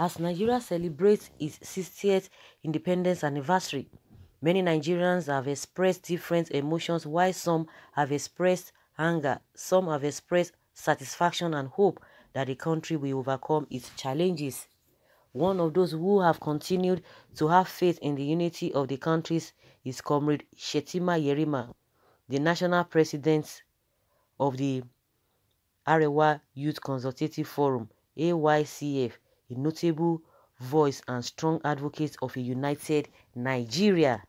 as Nigeria celebrates its 60th independence anniversary. Many Nigerians have expressed different emotions while some have expressed anger, some have expressed satisfaction and hope that the country will overcome its challenges. One of those who have continued to have faith in the unity of the countries is Comrade Shetima Yerima, the national president of the Arewa Youth Consultative Forum, AYCF, a notable voice and strong advocate of a united Nigeria.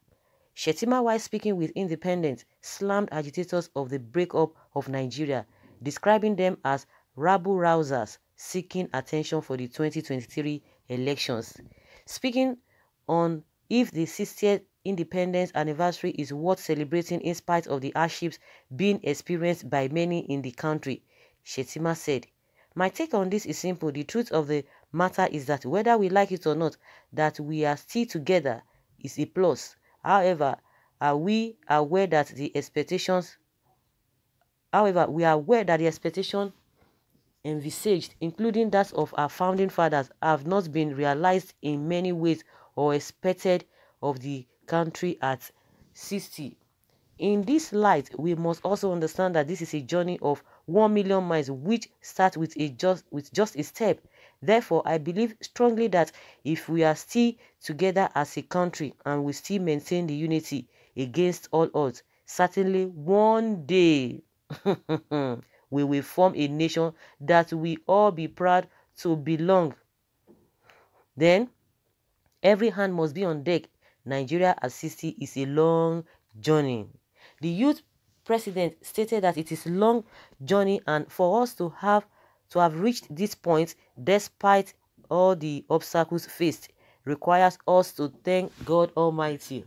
Shetima, while speaking with Independent, slammed agitators of the breakup of Nigeria, describing them as rabble-rousers seeking attention for the 2023 elections. Speaking on if the 60th independence anniversary is worth celebrating in spite of the hardships being experienced by many in the country, Shetima said. My take on this is simple. The truth of the Matter is that whether we like it or not, that we are still together is a plus. However, are we aware that the expectations however we are aware that the expectation envisaged including that of our founding fathers have not been realized in many ways or expected of the country at 60 in this light we must also understand that this is a journey of 1 million miles which starts with a just with just a step Therefore, I believe strongly that if we are still together as a country and we still maintain the unity against all odds, certainly one day we will form a nation that we all be proud to belong. Then, every hand must be on deck. Nigeria at 60 is a long journey. The youth president stated that it is a long journey and for us to have to have reached this point, despite all the obstacles faced, requires us to thank God Almighty.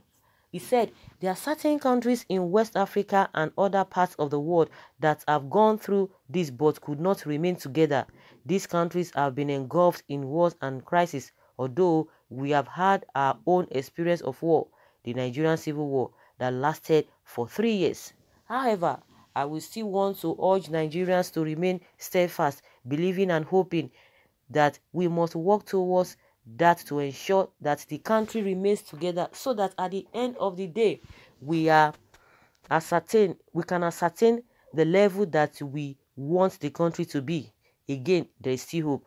He said, There are certain countries in West Africa and other parts of the world that have gone through this but could not remain together. These countries have been engulfed in wars and crises, although we have had our own experience of war, the Nigerian Civil War, that lasted for three years. However, I will still want to urge Nigerians to remain steadfast, believing and hoping that we must work towards that to ensure that the country remains together so that at the end of the day we are ascertain we can ascertain the level that we want the country to be again there is still hope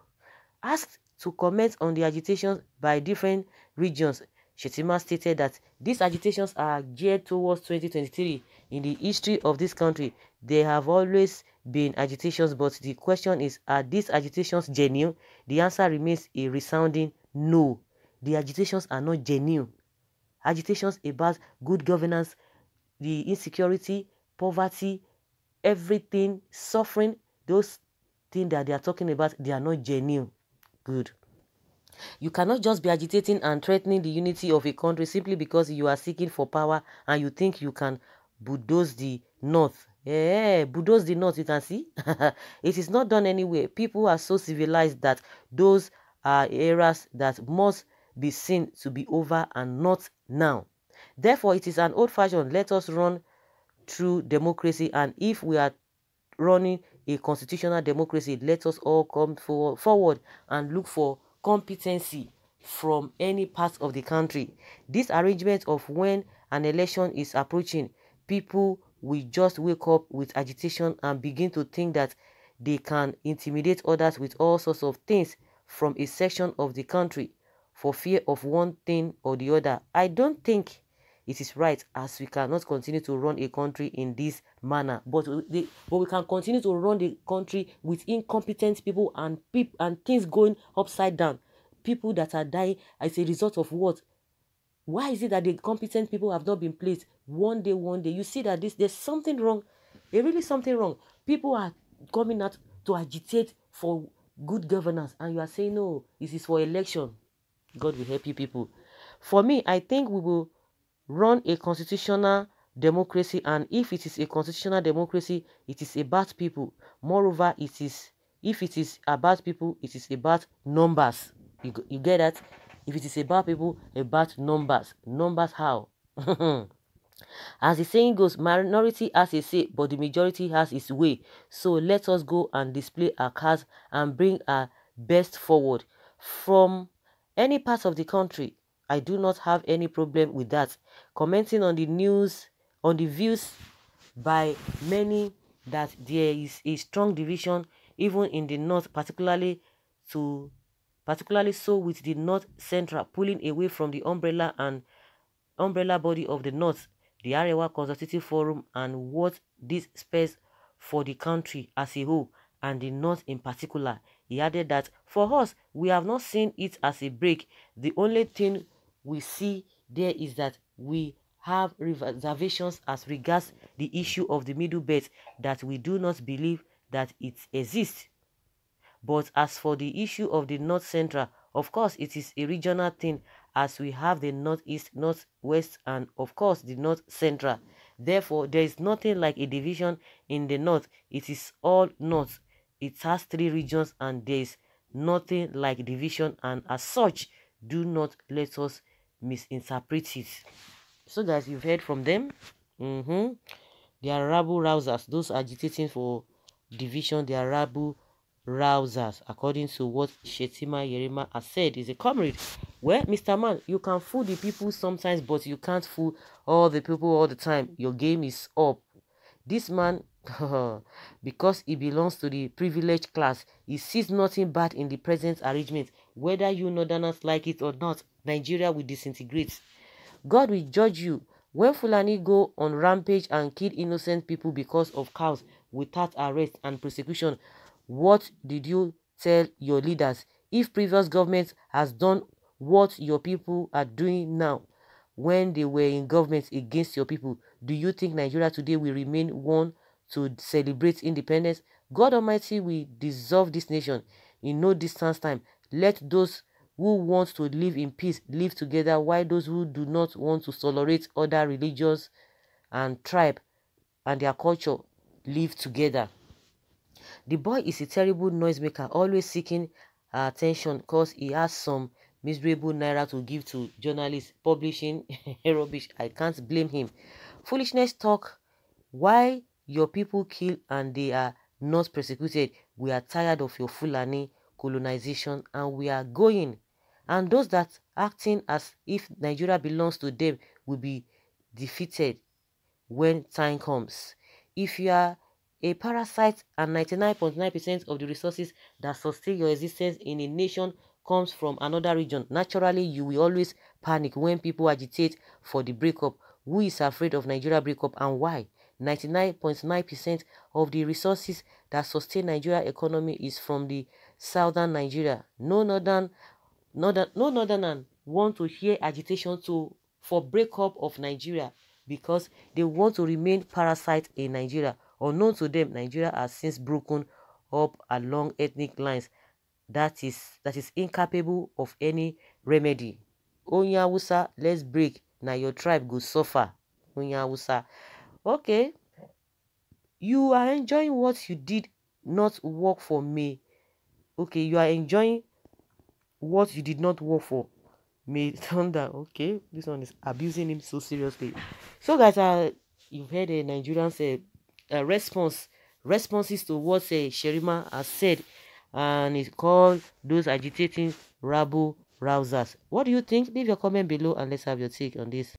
asked to comment on the agitation by different regions Shetima stated that these agitations are geared towards 2023. In the history of this country, there have always been agitations, but the question is, are these agitations genuine? The answer remains a resounding no. The agitations are not genuine. Agitations about good governance, the insecurity, poverty, everything, suffering, those things that they are talking about, they are not genuine. Good. You cannot just be agitating and threatening the unity of a country simply because you are seeking for power and you think you can bulldoze the north. Yeah, bulldoze the north, you can see. it is not done anywhere. People are so civilized that those are eras that must be seen to be over and not now. Therefore, it is an old fashioned let us run through democracy and if we are running a constitutional democracy, let us all come for forward and look for competency from any part of the country. This arrangement of when an election is approaching, people will just wake up with agitation and begin to think that they can intimidate others with all sorts of things from a section of the country for fear of one thing or the other. I don't think it is right as we cannot continue to run a country in this manner but we, but we can continue to run the country with incompetent people and peop, and things going upside down people that are dying as a result of what? Why is it that the competent people have not been placed? One day, one day, you see that this there's something wrong. There's really something wrong. People are coming out to agitate for good governance, and you are saying no, this is for election. God will help you, people. For me, I think we will run a constitutional democracy, and if it is a constitutional democracy, it is about people. Moreover, it is if it is about people, it is about numbers. You, you get that? If it is about people, about numbers. Numbers how? As the saying goes, minority has a say, but the majority has its way. So let us go and display our cards and bring our best forward. From any part of the country, I do not have any problem with that. Commenting on the news, on the views by many that there is a strong division even in the north, particularly to particularly so with the North Central pulling away from the umbrella and umbrella body of the North, the Arewa Consultative Forum, and what this spells for the country as a whole and the North in particular. He added that for us, we have not seen it as a break. The only thing we see there is that we have reservations as regards the issue of the middle belt that we do not believe that it exists. But as for the issue of the North Central, of course, it is a regional thing as we have the Northeast, Northwest, and of course the North Central. Therefore, there is nothing like a division in the North. It is all North. It has three regions and there is nothing like division and as such, do not let us misinterpret it. So guys, you've heard from them. Mm -hmm. They are rabble rousers. Those agitating for division. They are rabble rouse us, according to what Shetima Yerima has said, is a comrade. Well, Mr. Man, you can fool the people sometimes, but you can't fool all the people all the time. Your game is up. This man, because he belongs to the privileged class, he sees nothing bad in the present arrangement. Whether you northerners like it or not, Nigeria will disintegrate. God will judge you. When Fulani go on rampage and kill innocent people because of cows without arrest and prosecution, what did you tell your leaders? If previous government has done what your people are doing now, when they were in government against your people, do you think Nigeria today will remain one to celebrate independence? God Almighty will dissolve this nation in no distance time. Let those who want to live in peace live together while those who do not want to tolerate other religions and tribe and their culture live together. The boy is a terrible noisemaker, always seeking attention because he has some miserable naira to give to journalists publishing rubbish. I can't blame him. Foolishness talk. Why your people kill and they are not persecuted? We are tired of your Fulani colonization and we are going. And those that acting as if Nigeria belongs to them will be defeated when time comes. If you are a parasite and 99.9% of the resources that sustain your existence in a nation comes from another region. Naturally, you will always panic when people agitate for the breakup. Who is afraid of Nigeria breakup and why? 99.9% of the resources that sustain Nigeria economy is from the southern Nigeria. No northern, northern, no northern want to hear agitation to for breakup of Nigeria because they want to remain parasite in Nigeria. Unknown to them, Nigeria has since broken up along ethnic lines that is that is incapable of any remedy. Onyawusa, let's break. Now your tribe go suffer. Onyawusa. Okay. You are enjoying what you did not work for me. Okay, you are enjoying what you did not work for. me. thunder. Okay, this one is abusing him so seriously. So guys, uh, you've heard a Nigerian say uh, response responses to what uh, Sherima has said and it's called those agitating rabble rousers. What do you think? Leave your comment below and let's have your take on this.